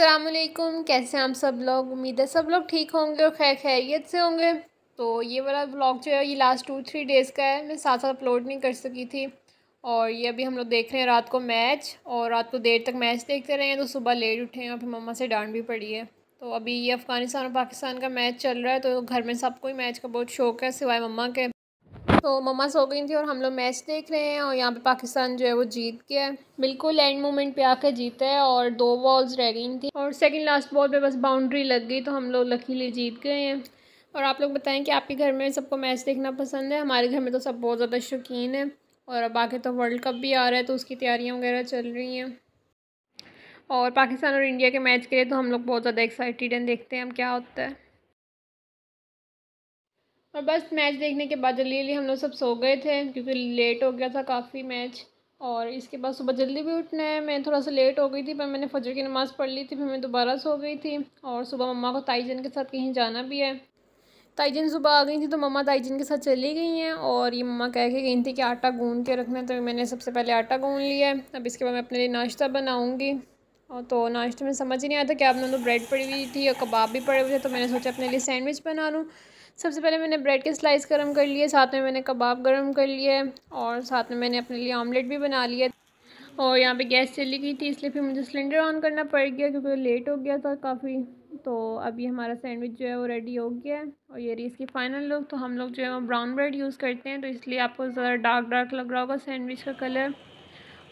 अलमैकम कैसे हैं आप सब लोग उम्मीद है सब लोग ठीक होंगे और खैर खैरियत से होंगे तो ये वाला ब्लॉग जो है ये लास्ट टू थ्री डेज़ का है मैं साथ साथ अपलोड नहीं कर सकी थी और ये अभी हम लोग देख रहे हैं रात को मैच और रात को देर तक मैच देखते रहे हैं तो सुबह लेट उठे हैं और फिर मम्मा से डांट भी पड़ी है तो अभी ये अफ़गानिस्तान और पाकिस्तान का मैच चल रहा है तो घर में सबको ही मैच का बहुत शौक है सिवाय मम्मा के तो मम्मा सो गई थी और हम लोग मैच देख रहे हैं और यहाँ पे पाकिस्तान जो है वो जीत गया है बिल्कुल एंड मोमेंट पे आके जीता है और दो बॉल्स रह गई थी और सेकंड लास्ट बॉल पे बस बाउंड्री लग गई तो हम लोग लकीली जीत गए हैं और आप लोग बताएं कि आपके घर में सबको मैच देखना पसंद है हमारे घर में तो सब बहुत ज़्यादा शौकीन है और अब आगे तो वर्ल्ड कप भी आ रहा है तो उसकी तैयारियाँ वगैरह चल रही हैं और पाकिस्तान और इंडिया के मैच के लिए तो हम लोग बहुत ज़्यादा एक्साइटेड हैं देखते हैं हम क्या होता है और बस मैच देखने के बाद जल्दी जल्दी हम लोग सब सो गए थे क्योंकि लेट हो गया था काफ़ी मैच और इसके बाद सुबह जल्दी भी उठना है मैं थोड़ा सा लेट हो गई थी पर मैंने फजर की नमाज़ पढ़ ली थी फिर मैं दोबारा सो गई थी और सुबह मम्मा को ताईजन के साथ कहीं जाना भी है ताईजन सुबह आ गई थी तो मम्मा ताईजन के साथ चली गई हैं और ये मम्मा कह के गई थी कि आटा गूँध के रखना तो मैंने सबसे पहले आटा गूँध लिया है अब इसके बाद मैं अपने लिए नाश्ता बनाऊँगी और हाँ, तो नाश्ते में समझ ही नहीं आया था कि आपने तो ब्रेड पड़ी हुई थी और कबाब भी पड़े हुए थे तो मैंने सोचा अपने लिए सैंडविच बना लूँ सबसे पहले मैंने ब्रेड के स्लाइस गर्म कर लिए साथ में मैंने कबाब गर्म कर लिए और साथ में मैंने अपने लिए ऑमलेट भी बना लिया और यहाँ पे गैस चली गई थी इसलिए फिर मुझे सिलेंडर ऑन करना पड़ गया क्योंकि लेट हो गया था काफ़ी तो अभी हमारा सैंडविच जो है वो रेडी हो गया है और ये रही इसकी फाइनल लुक तो हम लोग जो है वो ब्राउन ब्रेड यूज़ करते हैं तो इसलिए आपको ज़रा डार्क डार्क लग रहा होगा सैंडविच का कलर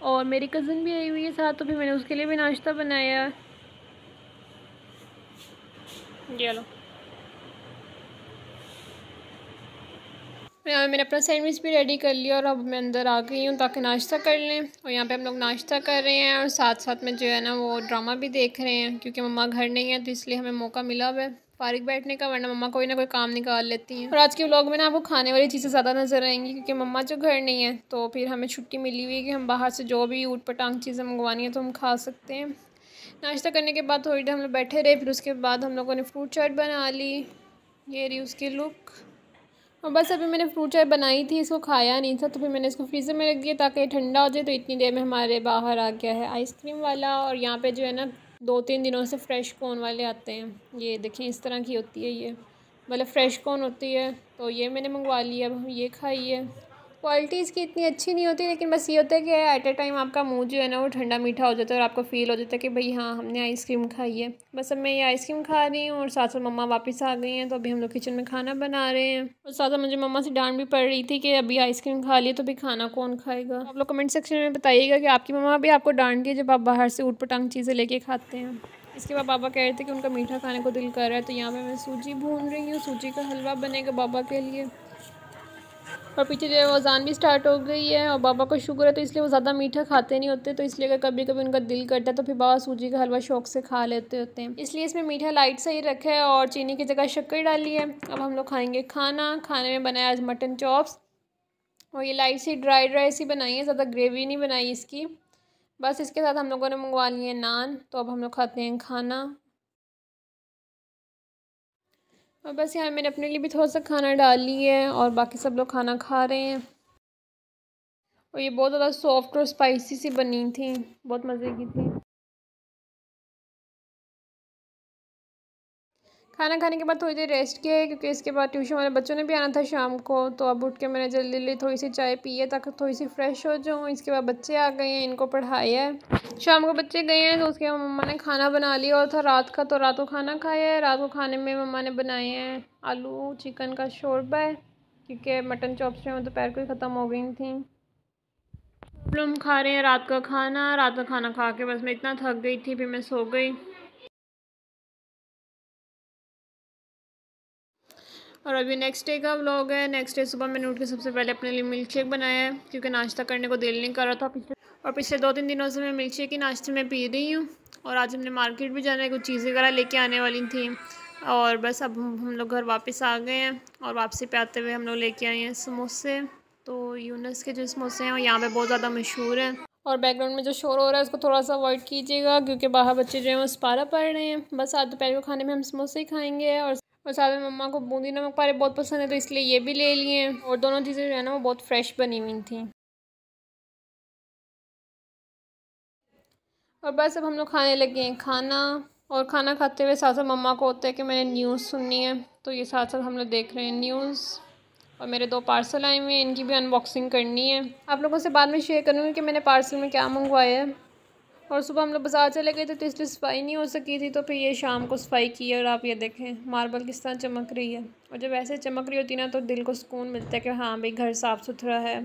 और मेरी कज़न भी आई हुई है साथ तो फिर मैंने उसके लिए भी नाश्ता बनाया ये लो मैंने अपना सैंडविच भी रेडी कर लिया और अब मैं अंदर आ गई हूँ ताकि नाश्ता कर लें और यहाँ पे हम लोग नाश्ता कर रहे हैं और साथ साथ में जो है ना वो ड्रामा भी देख रहे हैं क्योंकि मम्मा घर नहीं है तो इसलिए हमें मौका मिला हुआ है फारिक बैठने का वरना मम्मा कोई ना कोई काम निकाल लेती हैं और आज के व्लॉग में ना आपको खाने वाली चीज़ें ज़्यादा नज़र आएंगी क्योंकि मम्मा जो घर नहीं है तो फिर हमें छुट्टी मिली हुई है कि हम बाहर से जो भी ऊट पटांग चीज़ें मंगवानी है तो हम खा सकते हैं नाश्ता करने के बाद थोड़ी देर हम लोग बैठे रहे फिर उसके बाद हम लोगों ने फ्रूट चाट बना ली ये रही उसकी लुक और बस अभी मैंने फ्रूट चाय बनाई थी इसको खाया नहीं था तो फिर मैंने इसको फ्रीज़र में रख दिया ताकि ठंडा हो जाए तो इतनी देर में हमारे बाहर आ गया है आइसक्रीम वाला और यहाँ पर जो है ना दो तीन दिनों से फ्रेश कोन वाले आते हैं ये देखें इस तरह की होती है ये मतलब फ्रेश कोन होती है तो ये मैंने मंगवा लिया अब हम ये खाइए क्वालिटी इसकी इतनी अच्छी नहीं होती लेकिन बस ये होता है कि एट अ टाइम आपका मुंह जो है ना वो ठंडा मीठा हो जाता है और आपको फील हो जाता है कि भाई हाँ हमने आइसक्रीम खाई है बस अब मैं ये आइसक्रीम खा रही हूँ और साथ साथ मम्मा वापस आ गई हैं तो अभी हम लोग किचन में खाना बना रहे हैं और साथ मुझे मम्मा से डांट भी पड़ रही थी कि अभी आइसक्रीम खा लिए तो अभी खाना कौन खाएगा आप लोग कमेंट सेक्शन में बताइएगा कि आपकी मम्मा भी आपको डांट है जब आप बाहर से ऊट पटांग चीज़ें लेके खाते हैं इसके बाद बाबा कह रहे थे कि उनका मीठा खाने को दिल कर रहा है तो यहाँ पर मैं सूजी भून रही हूँ सूजी का हलवा बनेगा बाबा के लिए और पीछे जो है वो अजान भी स्टार्ट हो गई है और बाबा को शुगर है तो इसलिए वो ज़्यादा मीठा खाते नहीं होते तो इसलिए अगर कभी कभी उनका दिल करता है तो फिर बाबा सूजी का हलवा शौक से खा लेते होते हैं इसलिए इसमें मीठा लाइट सा ही रखा है और चीनी की जगह शक्कर डाली है अब हम लोग खाएँगे खाना खाने में बनाया आज मटन चॉप्स और ये लाइट सी ड्राई ड्राई सी बनाई है ज़्यादा ग्रेवी नहीं बनाई इसकी बस इसके साथ हम लोगों ने मंगवा लिए नान तो अब हम लोग खाते हैं खाना और बस यहाँ मैंने अपने लिए भी थोड़ा सा खाना डाल लिया है और बाकी सब लोग खाना खा रहे हैं और ये बहुत ज़्यादा सॉफ्ट और स्पाइसी सी बनी थी बहुत मज़े की थी खाना खाने के बाद थोड़ी देर रेस्ट किया है क्योंकि इसके बाद ट्यूशन वाले बच्चों ने भी आना था शाम को तो अब उठ के मैंने जल्दी जल्दी थोड़ी सी चाय पी है ताकि थोड़ी सी फ्रेश हो जाऊँ इसके बाद बच्चे आ गए हैं इनको पढ़ाया है शाम को बच्चे गए हैं तो उसके बाद मम्मा ने खाना बना लिया और था रात का तो रात को खाना खाया है रात को खाने में मम्मा ने बनाए हैं आलू चिकन का शोरबा है क्योंकि मटन चॉप्स में दोपहर को ही ख़त्म हो गई थी हम खा रहे हैं रात का खाना रात का खाना खा के बस मैं इतना थक गई थी फिर मैं सो गई और अभी नेक्स्ट डे का व्लॉग है नेक्स्ट डे सुबह मैंने उठ के सबसे पहले अपने लिए मिल्क शेक बनाया है क्योंकि नाश्ता करने को दिल नहीं कर रहा था पिछले और पिछले दो तीन दिनों से मैं मिल्क शेक ही नाश्ते में पी रही हूँ और आज हमने मार्केट भी जाना है कुछ चीज़ें वगैरह लेके आने वाली थी और बस अब हम लोग घर वापस आ गए हैं और वापसी पे आते हुए हम लोग लेके आए हैं समोसे तो यूनस के जो समोसे हैं वो यहाँ पर बहुत ज़्यादा मशहूर हैं और बैकग्राउंड में जो शोर हो रहा है उसको थोड़ा सा अवॉइड कीजिएगा क्योंकि बाहर बच्चे जो हैं वो स्पारा पढ़ रहे हैं बस आज दोपहर को खाने में हम समोसे ही खाएंगे और और साथ में मम्मा को बूंदी नमक पारे बहुत पसंद है तो इसलिए ये भी ले लिए हैं और दोनों चीज़ें जो है ना वो बहुत फ्रेश बनी हुई थी और बस अब हम लोग खाने लगे हैं खाना और खाना खाते हुए साथ साथ मम्मा को होता है कि मैंने न्यूज़ सुननी है तो ये साथ साथ हम लोग देख रहे हैं न्यूज़ और मेरे दो पार्सल आए हुए हैं इनकी भी अनबॉक्सिंग करनी है आप लोगों से बाद में शेयर करूँगी कि मैंने पार्सल में क्या मंगवाया है और सुबह हम लोग बाजार चले गए थे तो इसलिए सफाई नहीं हो सकी थी तो फिर ये शाम को सफाई की और आप ये देखें मार्बल किस तरह चमक रही है और जब ऐसे चमक रही होती ना तो दिल को सुकून मिलता है कि हाँ भाई घर साफ़ सुथरा है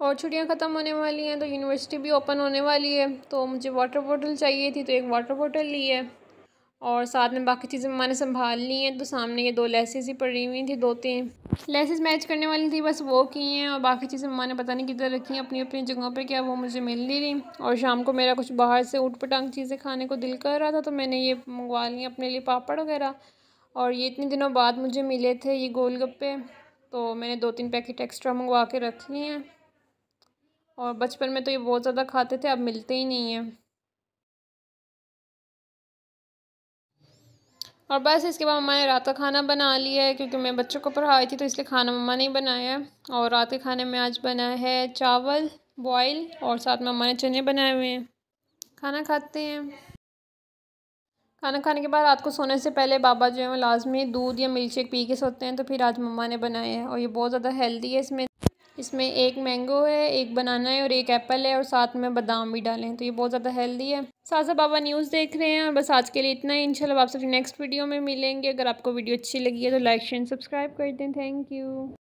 और छुट्टियाँ ख़त्म होने वाली हैं तो यूनिवर्सिटी भी ओपन होने वाली है तो मुझे वाटर बॉटल चाहिए थी तो एक वाटर बॉटल ली है और साथ में बाकी चीज़ें मैंने संभाल ली हैं तो सामने ये दो लेसेस ही पड़ी हुई थी दो तीन लेसेस मैच करने वाली थी बस वो की हैं और बाकी चीज़ें मैंने पता नहीं किधर रखी हैं अपनी अपनी जगहों पे क्या वो मुझे मिल नहीं रही और शाम को मेरा कुछ बाहर से ऊट पटांग चीज़ें खाने को दिल कर रहा था तो मैंने ये मंगवा ली अपने लिए पापड़ वगैरह और ये इतने दिनों बाद मुझे मिले थे ये गोल तो मैंने दो तीन पैकेट एक्स्ट्रा मंगवा के रख लिए हैं और बचपन में तो ये बहुत ज़्यादा खाते थे अब मिलते ही नहीं हैं और बस इसके बाद मम्मा ने रात का खाना बना लिया है क्योंकि मैं बच्चों को पढ़ाई थी तो इसलिए खाना मम्मा ने बनाया है और रात के खाने में आज बना है चावल बॉयल और साथ में मम्मा ने चने बनाए हुए हैं खाना खाते हैं खाना खाने के बाद रात को सोने से पहले बाबा जो है वो लाजमी दूध या मिल्क शेक पी के सोते हैं तो फिर आज मम्मा ने बनाया है और ये बहुत ज़्यादा हेल्दी है इसमें इसमें एक मैंगो है एक बनाना है और एक एप्पल है और साथ में बादाम भी डालें तो ये बहुत ज़्यादा हेल्दी है साथ साथ बाबा न्यूज़ देख रहे हैं और बस आज के लिए इतना ही आप आपसे नेक्स्ट वीडियो में मिलेंगे अगर आपको वीडियो अच्छी लगी है तो लाइक शेयर सब्सक्राइब कर दें थैंक यू